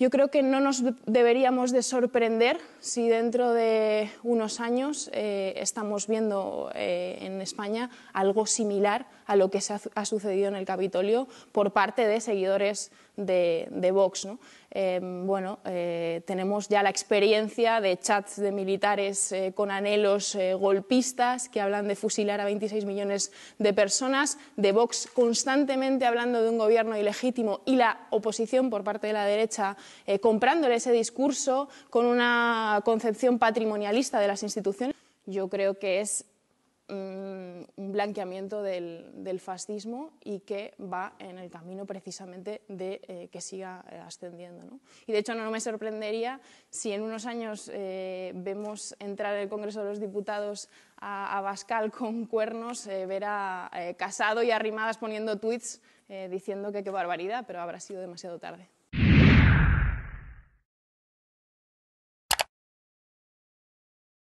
Yo creo que no nos deberíamos de sorprender si dentro de unos años eh, estamos viendo eh, en España algo similar a lo que ha, sucedido en el Capitolio por parte de seguidores de, Vox. Em, bueno, eh, tenemos ya la experiencia de chats de militares con anhelos golpistas que hablan de fusilar a 26 millones de personas, de Vox constantemente hablando de un gobierno ilegítimo y la oposición por parte de la derecha eh, comprándole ese discurso con una concepción patrimonialista de las instituciones. Yo creo que es mm, un blanqueamiento del, fascismo y que va en el camino precisamente de eh, que siga eh, ascendiendo. Y de hecho no, me sorprendería si en unos años vemos entrar el Congreso de los Diputados a Bascal con cuernos, ver a Casado y Arrimadas poniendo tweets diciendo que qué barbaridad, pero habrá sido demasiado tarde.